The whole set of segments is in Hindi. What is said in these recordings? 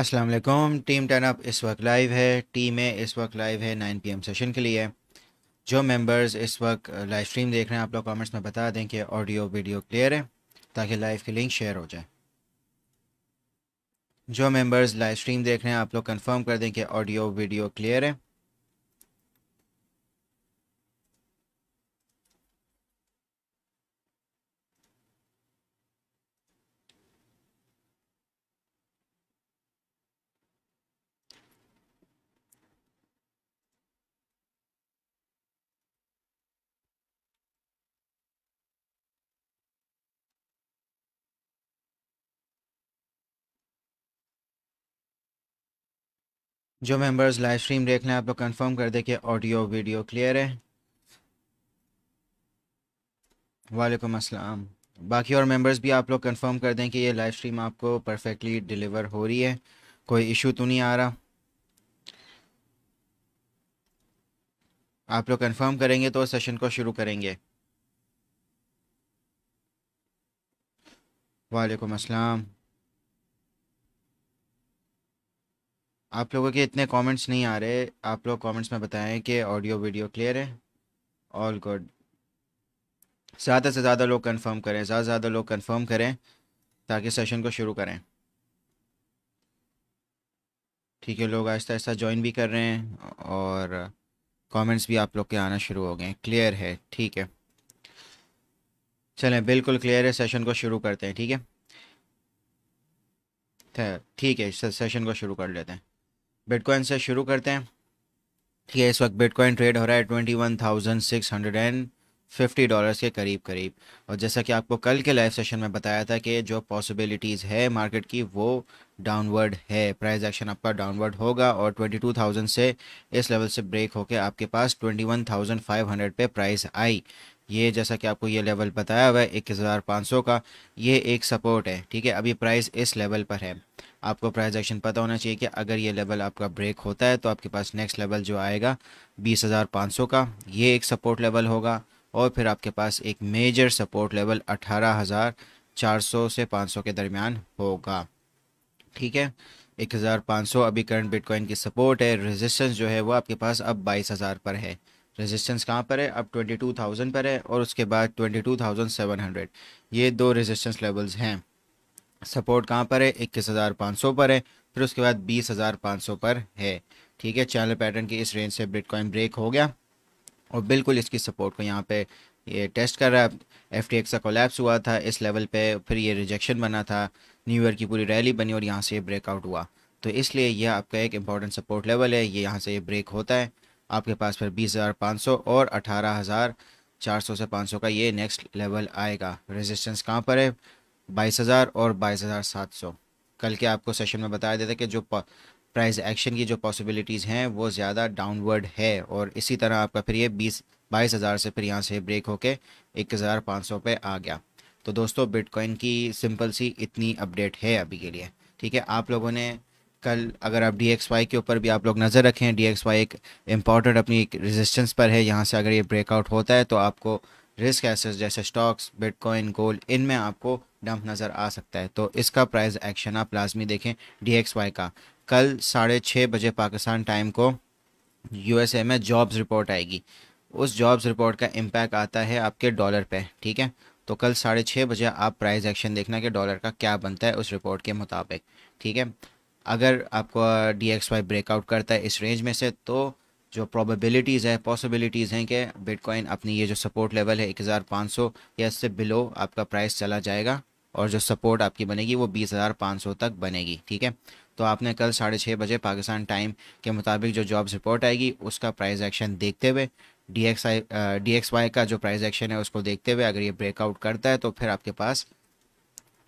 अस्सलाम वालेकुम टीम टर्न अप इस वक्त लाइव है टीम ए इस वक्त लाइव है 9 पीएम सेशन के लिए जो मेंबर्स इस वक्त लाइव स्ट्रीम देख रहे हैं आप लोग कमेंट्स में बता दें कि ऑडियो वीडियो क्लियर है ताकि लाइव की लिंक शेयर हो जाए जो मेंबर्स लाइव स्ट्रीम देख रहे हैं आप लोग कंफर्म कर दें कि ऑडियो वीडियो क्लियर है जो मेंबर्स लाइव स्ट्रीम देख लें आप लोग कंफर्म कर दें कि ऑडियो वीडियो क्लियर है वालेकुम अस्सलाम बाकी और मेंबर्स भी आप लोग कंफर्म कर दें कि ये लाइव स्ट्रीम आपको परफेक्टली डिलीवर हो रही है कोई इशू तो नहीं आ रहा आप लोग कंफर्म करेंगे तो सेशन को शुरू करेंगे वालेकुम अस्सलाम आप लोगों के इतने कमेंट्स नहीं आ रहे आप लोग कमेंट्स में बताएं कि ऑडियो वीडियो क्लियर है ऑल गुड ज़्यादा से ज़्यादा लोग कंफर्म करें ज़्यादा से ज़्यादा लोग कंफर्म करें ताकि सेशन को शुरू करें ठीक है लोग आहिस्ता आहिस्ता ज्वाइन भी कर रहे हैं और कमेंट्स भी आप लोग के आना शुरू हो गए क्लियर है ठीक है चलें बिल्कुल क्लियर है सेशन को शुरू करते हैं ठीक है ठीक है सेशन को शुरू कर लेते हैं बिटकॉइन से शुरू करते हैं ठीक है इस वक्त बिटकॉइन ट्रेड हो रहा है twenty one thousand six hundred and fifty dollars के करीब करीब और जैसा कि आपको कल के लाइव सेशन में बताया था कि जो पॉसिबिलिटीज़ है मार्केट की वो डाउनवर्ड है प्राइस एक्शन आपका डाउनवर्ड होगा और ट्वेंटी टू थाउजेंड से इस लेवल से ब्रेक होकर आपके पास twenty one thousand five hundred पे प्राइस आई ये जैसा कि आपको ये लेवल बताया हुआ है इक्कीस हज़ार पाँच सौ का ये एक सपोर्ट है ठीक है अभी प्राइस इस लेवल पर है आपको प्राइस एक्शन पता होना चाहिए कि अगर ये लेवल आपका ब्रेक होता है तो आपके पास नेक्स्ट लेवल जो आएगा बीस हज़ार पाँच सौ का ये एक सपोर्ट लेवल होगा और फिर आपके पास एक मेजर सपोर्ट लेवल अठारह हज़ार चार सौ से पाँच सौ के दरमियान होगा ठीक है एक हज़ार पाँच सौ अभी करंट बिटकॉइन की सपोर्ट है रेजिस्टेंस जो है वो आपके पास अब बाईस हज़ार पर है रेजिस्टेंस कहाँ पर है अब 22,000 पर है और उसके बाद 22,700 ये दो रेजिस्टेंस लेवल्स हैं सपोर्ट कहाँ पर है इक्कीस हज़ार पाँच सौ पर है फिर उसके बाद बीस हज़ार पाँच सौ पर है ठीक है चैनल पैटर्न की इस रेंज से बिटकॉइन ब्रेक हो गया और बिल्कुल इसकी सपोर्ट को यहाँ पे ये टेस्ट कर रहा है एफ टी एक्स का कोलेप्स हुआ था इस लेवल पर फिर ये रिजेक्शन बना था न्यू ईयर की पूरी रैली बनी और यहाँ से ये ब्रेकआउट हुआ तो इसलिए यह आपका एक इम्पॉर्टेंट सपोर्ट लेवल है ये यहाँ से ये ब्रेक होता है आपके पास फिर बीस हज़ार पाँच सौ और अठारह हज़ार चार सौ से पाँच सौ का ये नेक्स्ट लेवल आएगा रेजिस्टेंस कहाँ पर है बाईस हज़ार और बाईस हज़ार सात सौ कल के आपको सेशन में बताया देता कि जो प्राइस एक्शन की जो पॉसिबिलिटीज़ हैं वो ज़्यादा डाउनवर्ड है और इसी तरह आपका फिर ये बीस बाईस हज़ार से फिर यहाँ से ब्रेक होके एक हज़ार पाँच सौ पर आ गया तो दोस्तों बिटकॉइन की सिंपल सी इतनी अपडेट है अभी के लिए ठीक है आप लोगों ने कल अगर आप डी के ऊपर भी आप लोग नज़र रखें डी एक इम्पॉर्टेंट अपनी एक रेजिस्टेंस पर है यहाँ से अगर ये ब्रेकआउट होता है तो आपको रिस्क एसेस जैसे स्टॉक्स बिटकॉइन गोल्ड इन में आपको डंप नज़र आ सकता है तो इसका प्राइस एक्शन आप लाजमी देखें डी का कल साढ़े छः बजे पाकिस्तान टाइम को यू में जॉब्स रिपोर्ट आएगी उस जॉब्स रिपोर्ट का इम्पैक्ट आता है आपके डॉलर पर ठीक है तो कल साढ़े छः बजे आप प्राइस एक्शन देखना कि डॉलर का क्या बनता है उस रिपोर्ट के मुताबिक ठीक है अगर आपको डी एक्स वाई ब्रेकआउट करता है इस रेंज में से तो जो प्रोबेबिलिटीज़ है पॉसिबिलिटीज़ हैं कि बिटकॉइन अपनी ये जो सपोर्ट लेवल है 1500 या इससे बिलो आपका प्राइस चला जाएगा और जो सपोर्ट आपकी बनेगी वो 20500 तक बनेगी ठीक है तो आपने कल साढ़े छः बजे पाकिस्तान टाइम के मुताबिक जो जॉब्स रिपोर्ट आएगी उसका प्राइस एक्शन देखते हुए D X I D X Y का जो प्राइस एक्शन है उसको देखते हुए अगर ये ब्रेकआउट करता है तो फिर आपके पास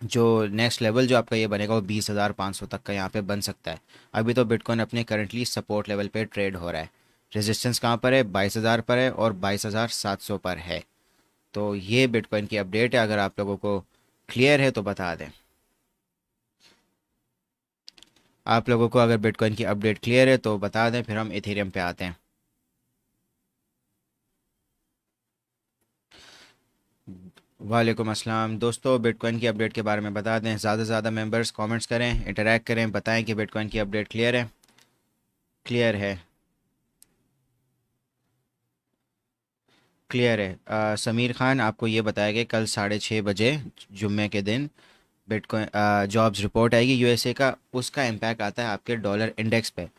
जो नेक्स्ट लेवल जो आपका ये बनेगा वो बीस हज़ार पाँच सौ तक का यहाँ पे बन सकता है अभी तो बिटकॉइन अपने करंटली सपोर्ट लेवल पे ट्रेड हो रहा है रेजिस्टेंस कहाँ पर है बाईस हज़ार पर है और बाईस हज़ार सात सौ पर है तो ये बिटकॉइन की अपडेट है अगर आप लोगों को क्लियर है तो बता दें आप लोगों को अगर बिटकॉइन की अपडेट क्लियर है तो बता दें फिर हम इथेरियम पे आते हैं वालेकुम अस्सलाम दोस्तों बिटकॉइन की अपडेट के बारे में बता दें ज़्यादा से ज़्यादा मेंबर्स कमेंट्स करें इंटरेक्ट करें बताएं कि बिटकॉइन की अपडेट क्लियर है क्लियर है क्लियर है आ, समीर खान आपको ये बताया गया कल साढ़े छः बजे जुम्मे के दिन बिटकॉइन जॉब्स रिपोर्ट आएगी यूएसए का उसका इम्पैक्ट आता है आपके डॉलर इंडेक्स पर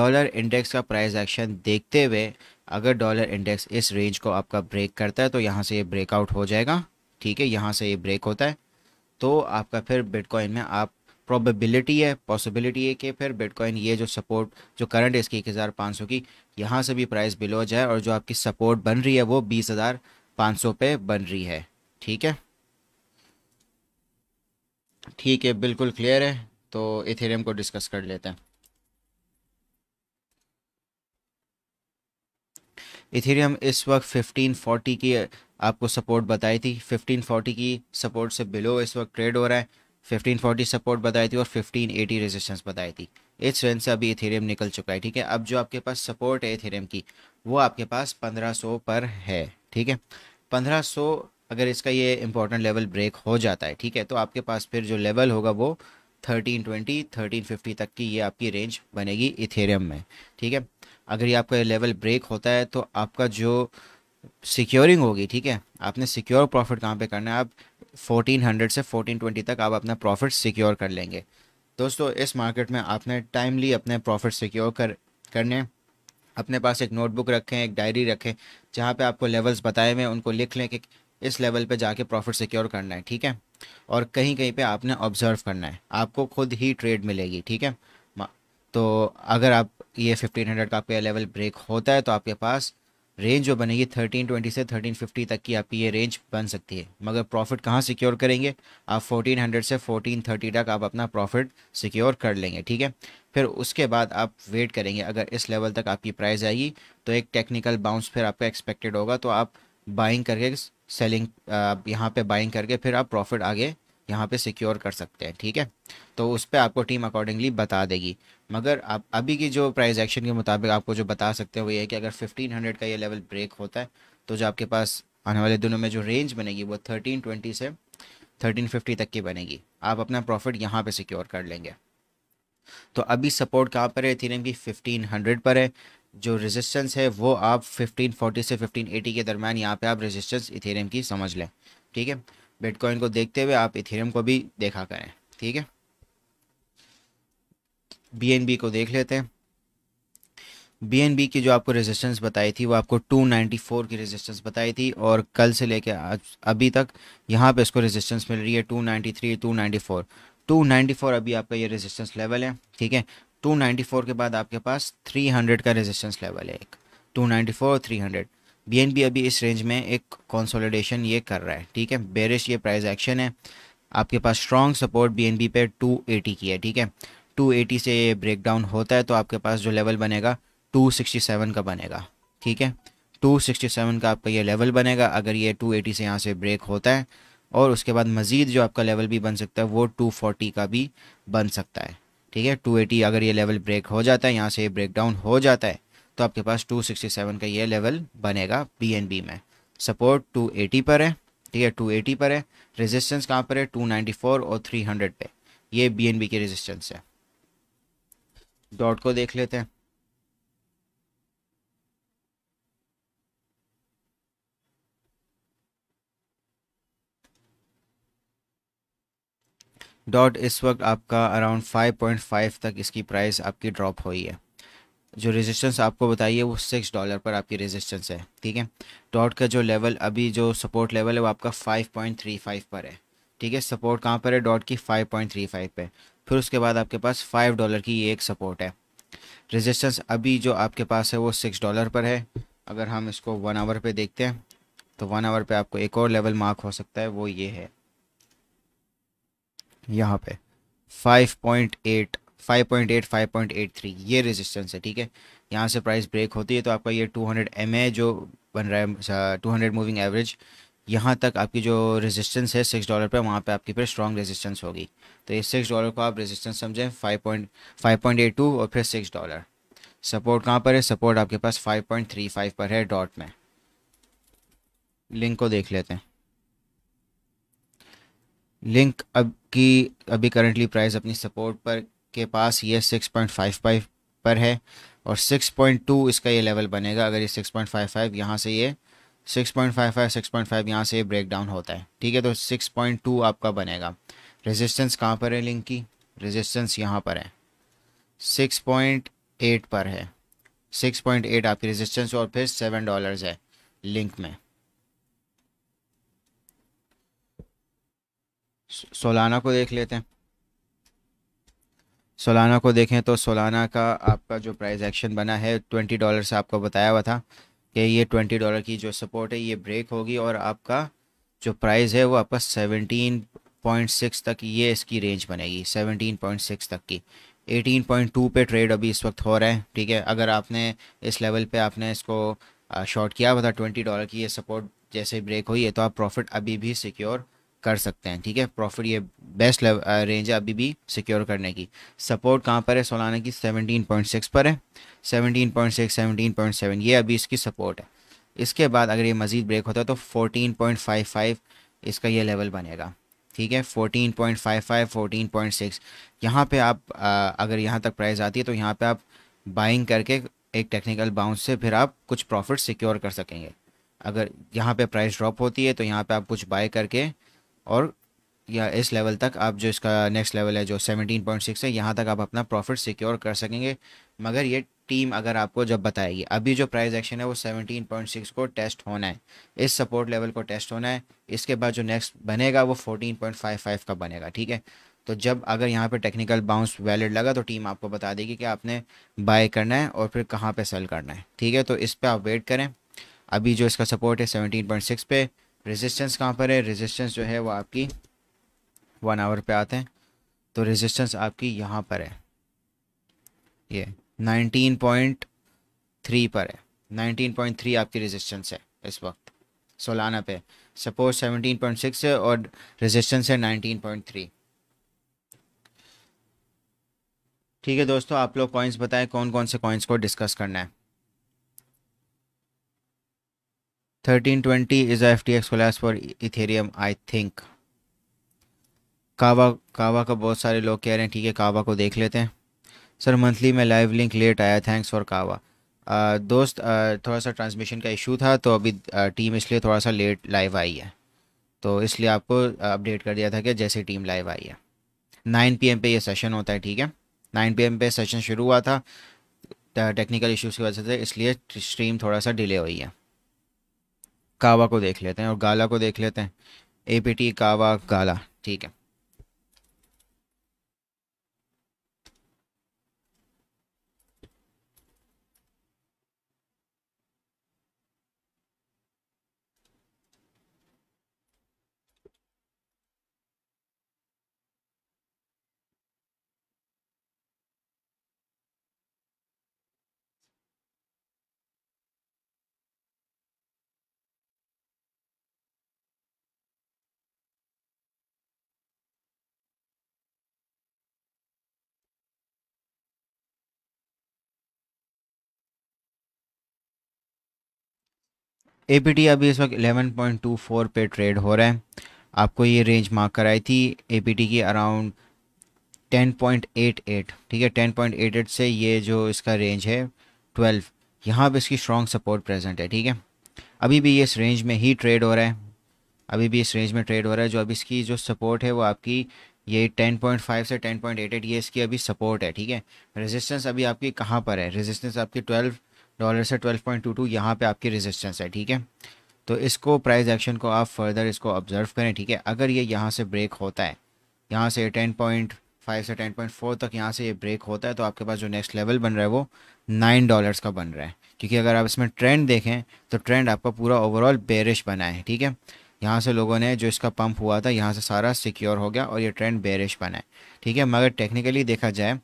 डॉलर इंडेक्स का प्राइस एक्शन देखते हुए अगर डॉलर इंडेक्स इस रेंज को आपका ब्रेक करता है तो यहाँ से ये ब्रेकआउट हो जाएगा ठीक है यहाँ से ये ब्रेक होता है तो आपका फिर बिटकॉइन में आप प्रोबेबिलिटी है पॉसिबिलिटी है कि फिर बिटकॉइन ये जो सपोर्ट जो करंट इसकी एक हज़ार पाँच सौ की यहाँ से भी प्राइस बिलो जाए और जो आपकी सपोर्ट बन रही है वो बीस हज़ार पाँच सौ पे बन रही है ठीक है ठीक है बिल्कुल क्लियर है तो इथेरियम को डिस्कस कर लेते हैं इथेरियम इस वक्त फिफ्टीन फोर्टी की आपको सपोर्ट बताई थी 1540 की सपोर्ट से बिलो इस वक्त ट्रेड हो रहा है 1540 सपोर्ट बताई थी और 1580 रेजिस्टेंस बताई थी इस रेंज से अभी इथेरियम निकल चुका है ठीक है अब जो आपके पास सपोर्ट है इथेरियम की वो आपके पास 1500 पर है ठीक है 1500 अगर इसका ये इंपॉर्टेंट लेवल ब्रेक हो जाता है ठीक है तो आपके पास फिर जो लेवल होगा वो थर्टीन फिफ्टी तक की ये आपकी रेंज बनेगी इथेरियम में ठीक है अगर ये आपका लेवल ब्रेक होता है तो आपका जो सिक्योरिंग होगी ठीक है आपने सिक्योर प्रॉफिट कहाँ पे करना है आप 1400 से 1420 तक आप अपना प्रॉफिट सिक्योर कर लेंगे दोस्तों इस मार्केट में आपने टाइमली अपने प्रॉफिट सिक्योर कर करने अपने पास एक नोटबुक रखें एक डायरी रखें जहाँ पे आपको लेवल्स बताए हुए उनको लिख लें कि इस लेवल पे जाके प्रॉफिट सिक्योर करना है ठीक है और कहीं कहीं पे आपने ऑब्जर्व करना है आपको खुद ही ट्रेड मिलेगी ठीक है तो अगर आप ये 1500 का आपका लेवल ब्रेक होता है तो आपके पास रेंज जो बनेगी 1320 से 1350 तक की आपकी ये रेंज बन सकती है मगर प्रॉफिट कहाँ सिक्योर करेंगे आप 1400 से 1430 तक आप अपना प्रॉफिट सिक्योर कर लेंगे ठीक है फिर उसके बाद आप वेट करेंगे अगर इस लेवल तक आपकी प्राइस आएगी तो एक टेक्निकल बाउंस फिर आपका एक्सपेक्टेड होगा तो आप बाइंग करके सेलिंग यहाँ पे बाइंग करके फिर आप प्रॉफिट आगे यहाँ पे सिक्योर कर सकते हैं ठीक है तो उस पर आपको टीम अकॉर्डिंगली बता देगी मगर आप अभी की जो प्राइस एक्शन के मुताबिक आपको जो बता सकते हैं वो ये है कि अगर 1500 का ये लेवल ब्रेक होता है तो जो आपके पास आने वाले दिनों में जो रेंज बनेगी वो 1320 से 1350 तक की बनेगी आप अपना प्रॉफिट यहाँ पे सिक्योर कर लेंगे तो अभी सपोर्ट कहाँ पर है इथेरियम की हंड्रेड पर है जो रेजिस्टेंस है वो आप 1540 से 1580 के दरमियान यहाँ पे आप रेजिस्टेंस इथेरियम की समझ लें ठीक है बिटकॉइन को देखते हुए आप इथेरियम को भी देखा करें ठीक है बीएनबी को देख लेते हैं बीएनबी की जो आपको रेजिस्टेंस बताई थी वो आपको 294 की रेजिस्टेंस बताई थी और कल से लेके आज अभी तक यहाँ पे इसको रेजिस्टेंस मिल रही है 293 294 294 अभी आपका ये रेजिस्टेंस लेवल है ठीक है 294 के बाद आपके पास 300 का रेजिस्टेंस लेवल है एक टू नाइन्टी बी अभी इस रेंज में एक कॉन्सोलिडेशन ये कर रहा है ठीक है बेरिश ये प्राइस एक्शन है आपके पास स्ट्रॉन्ग सपोर्ट बी पे 280 की है ठीक है 280 से ये ब्रेक डाउन होता है तो आपके पास जो लेवल बनेगा 267 का बनेगा ठीक है 267 का आपका ये लेवल बनेगा अगर ये 280 से यहाँ से ब्रेक होता है और उसके बाद मज़ीद जो आपका लेवल भी बन सकता है वो टू का भी बन सकता है ठीक है टू अगर ये लेवल ब्रेक हो जाता है यहाँ से ब्रेक डाउन हो जाता है तो आपके पास 267 का ये लेवल बनेगा बी में सपोर्ट 280 पर है ठीक है 280 पर है रेजिस्टेंस कहाँ पर है 294 और 300 पे ये बी की रेजिस्टेंस है डॉट को देख लेते हैं डॉट इस वक्त आपका अराउंड 5.5 तक इसकी प्राइस आपकी ड्रॉप हुई है जो रेजिस्टेंस आपको बताइए वो सिक्स डॉलर पर आपकी रेजिस्टेंस है ठीक है डॉट का जो लेवल अभी जो सपोर्ट लेवल है वो आपका फाइव पॉइंट थ्री फाइव पर है ठीक है सपोर्ट कहाँ पर है डॉट की फाइव पॉइंट थ्री फाइव पर फिर उसके बाद आपके पास फाइव डॉलर की ये एक सपोर्ट है रेजिस्टेंस अभी जो आपके पास है वो सिक्स डॉलर पर है अगर हम इसको वन आवर पर देखते हैं तो वन आवर पर आपको एक और लेवल मार्क हो सकता है वो ये है यहाँ पर फाइव पॉइंट एट 5.8 5.83 ये रेजिस्टेंस है ठीक है यहाँ से प्राइस ब्रेक होती है तो आपका ये 200 एम जो बन रहा है 200 मूविंग एवरेज यहाँ तक आपकी जो रेजिस्टेंस है सिक्स डॉलर पे वहाँ पे आपकी फिर स्ट्रॉन्ग रेजिस्टेंस होगी तो ये सिक्स डॉलर को आप रेजिस्टेंस समझें five point five point eight two और फिर सिक्स डॉलर सपोर्ट कहाँ पर है सपोर्ट आपके पास फाइव पॉइंट थ्री फाइव पर है डॉट में लिंक को देख लेते हैं लिंक अब की अभी करंटली प्राइस अपनी सपोर्ट पर के पास ये 6.55 पर है और 6.2 इसका ये लेवल बनेगा अगर ये 6.55 यहाँ से ये 6.55 फाइव यहाँ से ये ब्रेक डाउन होता है ठीक है तो 6.2 आपका बनेगा रेजिस्टेंस कहाँ पर है लिंक की रेजिस्टेंस यहाँ पर है 6.8 पर है 6.8 आपकी रेजिस्टेंस और फिर सेवन डॉलर्स है लिंक में सोलाना को देख लेते हैं सोलाना को देखें तो सोलाना का आपका जो प्राइस एक्शन बना है ट्वेंटी डॉलर से आपको बताया हुआ था कि ये ट्वेंटी डॉलर की जो सपोर्ट है ये ब्रेक होगी और आपका जो प्राइस है वो आपका सेवनटीन पॉइंट सिक्स तक ये इसकी रेंज बनेगी सेवनटीन पॉइंट सिक्स तक की एटीन पॉइंट टू पे ट्रेड अभी इस वक्त हो रहा है ठीक है अगर आपने इस लेवल पर आपने इसको शॉर्ट किया हुआ था ट्वेंटी डॉलर की ये सपोर्ट जैसे ब्रेक हुई है तो आप प्रॉफिट अभी भी सिक्योर कर सकते हैं ठीक है प्रॉफिट ये बेस्ट रेंज uh, है अभी भी सिक्योर करने की सपोर्ट कहाँ पर है सोलाना की 17.6 पर है 17.6 17.7 ये अभी इसकी सपोर्ट है इसके बाद अगर ये मज़ीद ब्रेक होता है तो 14.55 इसका ये लेवल बनेगा ठीक है 14.55 14.6 यहाँ पे आप uh, अगर यहाँ तक प्राइस आती है तो यहाँ पे आप बाइंग करके एक टेक्निकल बाउंस से फिर आप कुछ प्रॉफिट सिक्योर कर सकेंगे अगर यहाँ पे प्राइस ड्रॉप होती है तो यहाँ पे आप कुछ बाय करके और या इस लेवल तक आप जो इसका नेक्स्ट लेवल है जो 17.6 है यहाँ तक आप अपना प्रॉफिट सिक्योर कर सकेंगे मगर ये टीम अगर आपको जब बताएगी अभी जो प्राइस एक्शन है वो 17.6 को टेस्ट होना है इस सपोर्ट लेवल को टेस्ट होना है इसके बाद जो नेक्स्ट बनेगा वो 14.55 का बनेगा ठीक है तो जब अगर यहाँ पर टेक्निकल बाउंस वैलिड लगा तो टीम आपको बता देगी कि आपने बाय करना है और फिर कहाँ पर सेल करना है ठीक है तो इस पर आप वेट करें अभी जो इसका सपोर्ट है सेवनटीन पे रेजिस्टेंस कहाँ पर है रेजिस्टेंस जो है वो आपकी वन आवर पे आते हैं तो रेजिस्टेंस आपकी यहाँ पर है ये नाइनटीन पॉइंट थ्री पर है पॉइंट थ्री आपकी रेजिस्टेंस है इस वक्त सोलाना पे सपोज पॉइंट सिक्स है और रेजिस्टेंस है नाइनटीन पॉइंट थ्री ठीक है दोस्तों आप लोग कॉइन्स बताएं कौन कौन से कॉइन्स को डिस्कस करना है 1320 is a FTX collapse for e- Ethereum I think कावा कावा का बहुत सारे लोग कह रहे हैं ठीक है कावा को देख लेते हैं सर मंथली में लाइव लिंक लेट आया थैंक्स फॉर कावा आ, दोस्त आ, uh, थोड़ा सा ट्रांसमिशन का इशू था तो अभी आ, uh, टीम इसलिए थोड़ा सा लेट लाइव आई है तो इसलिए आपको अपडेट uh, कर दिया था कि जैसे टीम लाइव आई है नाइन पी पे ये सेशन होता है ठीक है नाइन पी पे सेशन शुरू हुआ था टेक्निकल इश्यूज़ की वजह से इसलिए स्ट्रीम थोड़ा सा डिले हुई है कावा को देख लेते हैं और गाला को देख लेते हैं ए पी टी कावा गाला ठीक है ए अभी इस वक्त पॉइंट टू फोर पे ट्रेड हो रहा है आपको ये रेंज मार्क कराई थी ए की around ten point eight eight ठीक है टेन पॉइंट एट एट से ये जो इसका रेंज है ट्वेल्व यहाँ पर इसकी स्ट्रॉन्ग सपोर्ट प्रेजेंट है ठीक है अभी भी ये इस रेंज में ही ट्रेड हो रहा है अभी भी इस रेंज में ट्रेड हो रहा है जो अभी इसकी जो सपोर्ट है वो आपकी ये टेन पॉइंट फाइव से टेन पॉइंट एट एट ये इसकी अभी सपोर्ट है ठीक है रेजिस्टेंस अभी आपकी कहाँ पर है रेजिस्टेंस आपकी ट्वेल्व डॉलर से 12.22 पॉइंट टू यहाँ पर आपकी रेजिस्टेंस है ठीक है तो इसको प्राइस एक्शन को आप फर्दर इसको ऑब्जर्व करें ठीक है अगर ये यहाँ से ब्रेक होता है यहाँ से टेन पॉइंट फाइव से टेन पॉइंट फोर तक यहाँ से ये ब्रेक होता है तो आपके पास जो नेक्स्ट लेवल बन रहा है वो नाइन डॉलर्स का बन रहा है क्योंकि अगर आप इसमें ट्रेंड देखें तो ट्रेंड आपका पूरा ओवरऑल बेरिश बना है ठीक है यहाँ से लोगों ने जो इसका पंप हुआ था यहाँ से सारा सिक्योर हो गया और ये ट्रेंड बेरिश बना है ठीक है मगर टेक्निकली देखा जाए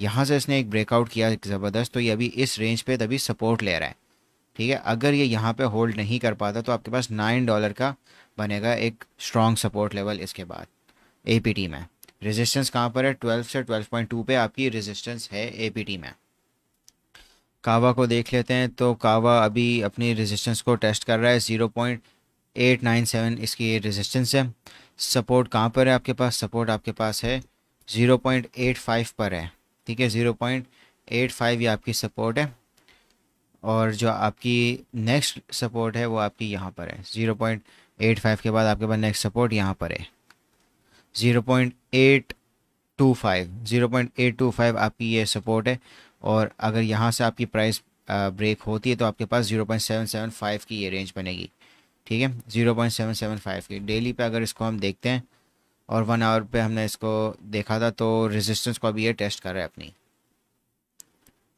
यहाँ से इसने एक ब्रेकआउट किया ज़बरदस्त तो ये अभी इस रेंज पे तभी सपोर्ट ले रहा है ठीक है अगर ये यहाँ पे होल्ड नहीं कर पाता तो आपके पास नाइन डॉलर का बनेगा एक स्ट्रॉन्ग सपोर्ट लेवल इसके बाद ए में रेजिस्टेंस कहाँ पर है ट्वेल्व से ट्वेल्व पॉइंट टू पर आपकी रेजिस्टेंस है ए में कावा को देख लेते हैं तो कावा अभी अपनी रेजिस्टेंस को टेस्ट कर रहा है zero point eight nine seven इसकी रेजिस्टेंस है सपोर्ट कहाँ पर है आपके पास सपोर्ट आपके पास है ज़ीरो पॉइंट एट फाइव पर है ठीक है ज़ीरो पॉइंट एट फाइव ये आपकी सपोर्ट है और जो आपकी नेक्स्ट सपोर्ट है वो आपकी यहाँ पर है ज़ीरो पॉइंट एट फाइव के बाद आपके पास नेक्स्ट सपोर्ट यहाँ पर है zero point eight two five zero point eight two five आपकी ये सपोर्ट है और अगर यहाँ से आपकी प्राइस ब्रेक होती है तो आपके पास zero point seven seven five की ये रेंज बनेगी ठीक है zero point seven seven five की डेली पे अगर इसको हम देखते हैं और वन आवर पे हमने इसको देखा था तो रेजिस्टेंस को अभी ये टेस्ट कर रहा है अपनी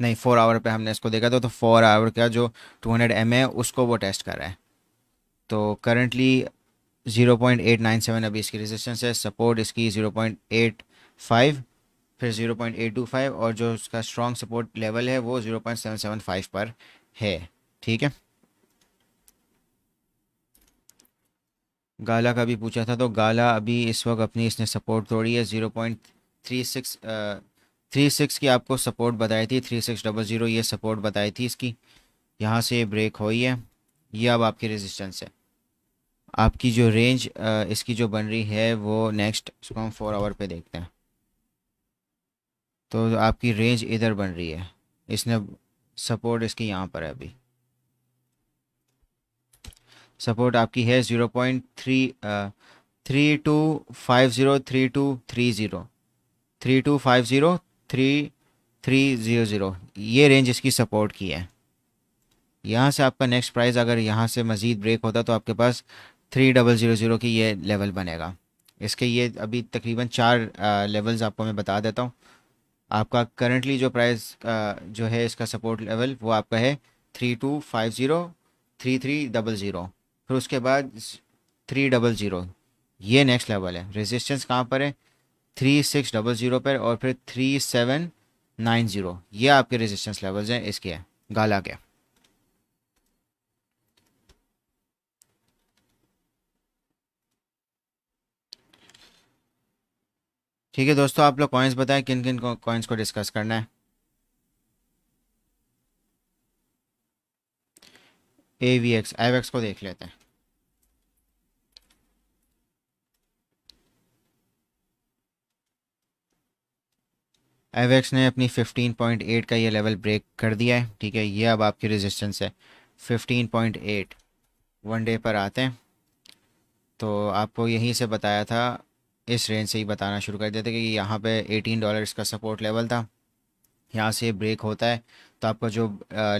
नहीं फोर आवर पे हमने इसको देखा था तो फोर आवर का जो टू हंड्रेड एम है उसको वो टेस्ट कर रहा है तो currently zero point eight nine seven अभी इसकी रेजिस्टेंस है सपोर्ट इसकी ज़ीरो पॉइंट एट फाइव फिर zero point eight two five और जो उसका स्ट्रॉन्ग सपोर्ट लेवल है वो zero point seven seven five पर है ठीक है गाला का भी पूछा था तो गाला अभी इस वक्त अपनी इसने सपोर्ट तोड़ी है zero point three six three six की आपको सपोर्ट बताई थी थ्री सिक्स डबल ज़ीरो ये सपोर्ट बताई थी इसकी यहाँ से ब्रेक हुई है ये अब आपकी रेजिस्टेंस है आपकी जो रेंज इसकी जो बन रही है वो नेक्स्ट उसको हम फोर आवर पर देखते हैं तो आपकी रेंज इधर बन रही है इसने सपोर्ट इसकी यहाँ पर है अभी सपोर्ट आपकी है zero point three three two five zero three two three zero three two five zero three three zero zero ये रेंज इसकी सपोर्ट की है यहाँ से आपका नेक्स्ट प्राइस अगर यहाँ से मज़ीद ब्रेक होता तो आपके पास थ्री डबल ज़ीरो ज़ीरो की ये लेवल बनेगा इसके ये अभी तकरीबन चार लेवल्स आपको मैं बता देता हूँ आपका करंटली जो प्राइस जो है इसका सपोर्ट लेवल वो आपका है three two five zero three three double zero फिर उसके बाद थ्री डबल ज़ीरो ये नेक्स्ट लेवल है रेजिस्टेंस कहाँ पर है थ्री सिक्स डबल ज़ीरो पर और फिर थ्री सेवन नाइन ज़ीरो ये आपके रेजिस्टेंस लेवल्स हैं इसके है गाला के ठीक है दोस्तों आप लोग कॉइन्स बताएं किन किन कॉइन्स को डिस्कस करना है ए वी एक्स आई को देख लेते हैं एवेक्स ने अपनी 15.8 का ये लेवल ब्रेक कर दिया है ठीक है ये अब आपकी रेजिस्टेंस है 15.8 वन डे पर आते हैं तो आपको यहीं से बताया था इस रेंज से ही बताना शुरू कर देते कि यहाँ पे 18 डॉलर का सपोर्ट लेवल था यहाँ से ब्रेक होता है तो आपका जो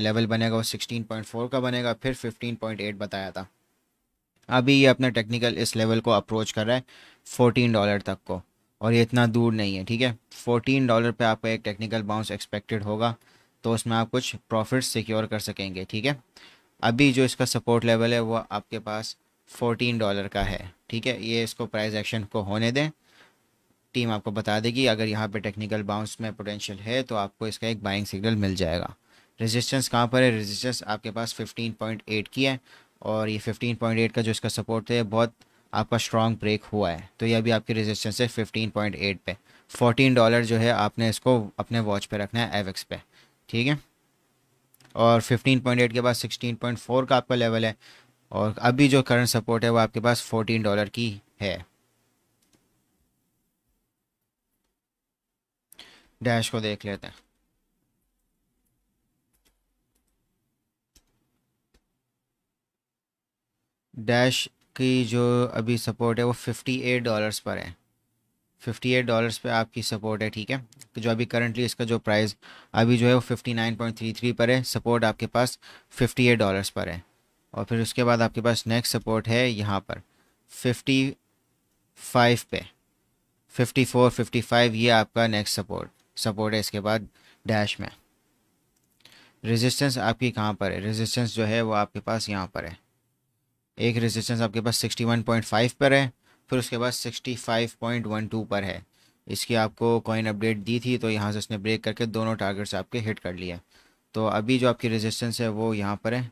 लेवल बनेगा वो 16.4 का बनेगा फिर 15.8 बताया था अभी ये अपना टेक्निकल इस लेवल को अप्रोच कर रहा है 14 डॉलर तक को और ये इतना दूर नहीं है ठीक है फोर्टीन डॉलर पे आपका एक टेक्निकल बाउंस एक्सपेक्टेड होगा तो उसमें आप कुछ प्रॉफिट सिक्योर कर सकेंगे ठीक है अभी जो इसका सपोर्ट लेवल है वो आपके पास फोर्टीन डॉलर का है ठीक है ये इसको प्राइस एक्शन को होने दें टीम आपको बता देगी अगर यहाँ पे टेक्निकल बाउंस में पोटेंशियल है तो आपको इसका एक बाइंग सिग्नल मिल जाएगा रेजिस्टेंस कहाँ पर है रेजिस्टेंस आपके पास 15.8 की है और ये 15.8 का जो इसका सपोर्ट है बहुत आपका स्ट्रॉन्ग ब्रेक हुआ है तो ये अभी आपकी रेजिस्टेंस है फिफ्टीन पॉइंट एट पे फोर्टीन डॉलर जो है आपने इसको अपने वॉच पे रखना है एवेक्स पे ठीक है और फिफ्टीन पॉइंट एट के बाद फोर का आपका लेवल है और अभी जो करंट सपोर्ट है वो आपके पास फोर्टीन डॉलर की है डैश को देख लेते हैं डैश आपकी जो अभी सपोर्ट है वो फिफ्टी एट डॉलर्स पर है फिफ्टी एट डॉलर्स पर आपकी सपोर्ट है ठीक है जो अभी करंटली इसका जो प्राइस अभी जो है वो fifty nine point three three पर है सपोर्ट आपके पास फिफ्टी एट डॉलर्स पर है और फिर उसके बाद आपके पास नेक्स्ट सपोर्ट है यहाँ पर फिफ्टी फाइव पे फिफ्टी फोर फिफ्टी फाइव ये आपका नेक्स्ट सपोर्ट सपोर्ट है इसके बाद डैश में रेजिस्टेंस आपकी कहाँ पर है रेजिस्टेंस जो है वो आपके पास यहाँ पर है एक रेजिस्टेंस आपके पास 61.5 पर है फिर उसके बाद 65.12 पर है इसकी आपको कॉइन अपडेट दी थी तो यहाँ से उसने ब्रेक करके दोनों टारगेट्स आपके हिट कर लिए तो अभी जो आपकी रेजिस्टेंस है वो यहाँ पर है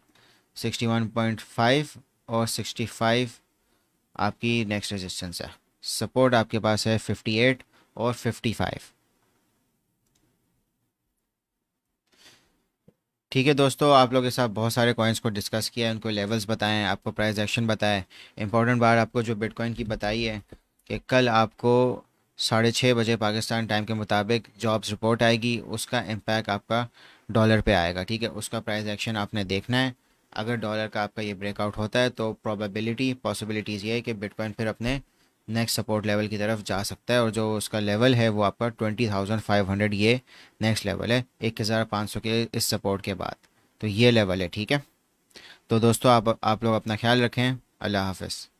61.5 और 65 आपकी नेक्स्ट रेजिस्टेंस है सपोर्ट आपके पास है 58 और 55 ठीक है दोस्तों आप लोग के साथ बहुत सारे कॉइन्स को डिस्कस किया है उनको लेवल्स बताएं आपको प्राइस एक्शन बताएं इंपॉर्टेंट बार आपको जो बिटकॉइन की बताई है कि कल आपको साढ़े छः बजे पाकिस्तान टाइम के मुताबिक जॉब्स रिपोर्ट आएगी उसका इम्पैक्ट आपका डॉलर पे आएगा ठीक है उसका प्राइस एक्शन आपने देखना है अगर डॉलर का आपका ये ब्रेकआउट होता है तो प्रॉबेबिलिटी पॉसिबिलिटीज़ ये है कि बिटकॉइन फिर अपने नेक्स्ट सपोर्ट लेवल की तरफ जा सकता है और जो उसका लेवल है वो आपका ट्वेंटी थाउजेंड फाइव हंड्रेड ये नेक्स्ट लेवल है एक हज़ार पाँच सौ के इस सपोर्ट के बाद तो ये लेवल है ठीक है तो दोस्तों आप आप लोग अपना ख्याल रखें अल्लाह हाफिज़